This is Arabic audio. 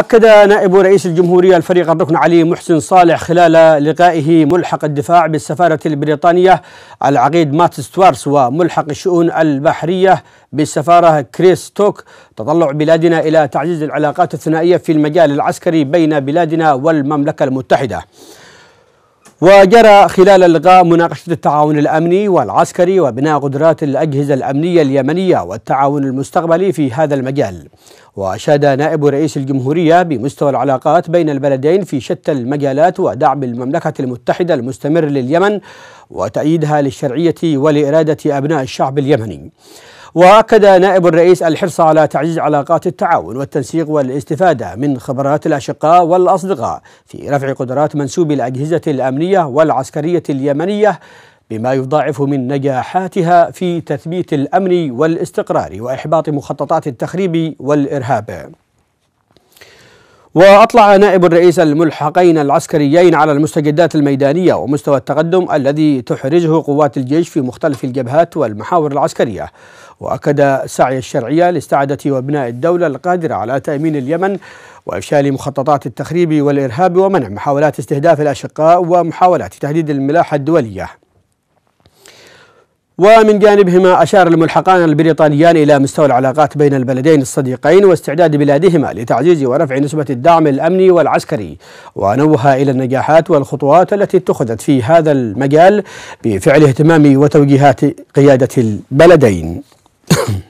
أكد نائب رئيس الجمهورية الفريق الركن علي محسن صالح خلال لقائه ملحق الدفاع بالسفارة البريطانية العقيد مات ستوارس وملحق الشؤون البحرية بالسفارة كريس توك تطلع بلادنا إلى تعزيز العلاقات الثنائية في المجال العسكري بين بلادنا والمملكة المتحدة وجرى خلال اللقاء مناقشة التعاون الأمني والعسكري وبناء قدرات الأجهزة الأمنية اليمنية والتعاون المستقبلي في هذا المجال وأشاد نائب رئيس الجمهورية بمستوى العلاقات بين البلدين في شتى المجالات ودعم المملكة المتحدة المستمر لليمن وتأييدها للشرعية ولإرادة أبناء الشعب اليمني واكد نائب الرئيس الحرص على تعزيز علاقات التعاون والتنسيق والاستفاده من خبرات الاشقاء والاصدقاء في رفع قدرات منسوب الاجهزه الامنيه والعسكريه اليمنيه بما يضاعف من نجاحاتها في تثبيت الامن والاستقرار واحباط مخططات التخريب والارهاب وأطلع نائب الرئيس الملحقين العسكريين على المستجدات الميدانية ومستوى التقدم الذي تحرجه قوات الجيش في مختلف الجبهات والمحاور العسكرية وأكد سعي الشرعية لاستعادة وبناء الدولة القادرة على تأمين اليمن وإفشال مخططات التخريب والإرهاب ومنع محاولات استهداف الأشقاء ومحاولات تهديد الملاحة الدولية ومن جانبهما أشار الملحقان البريطانيان إلى مستوى العلاقات بين البلدين الصديقين واستعداد بلادهما لتعزيز ورفع نسبة الدعم الأمني والعسكري ونوه إلى النجاحات والخطوات التي اتخذت في هذا المجال بفعل اهتمام وتوجيهات قيادة البلدين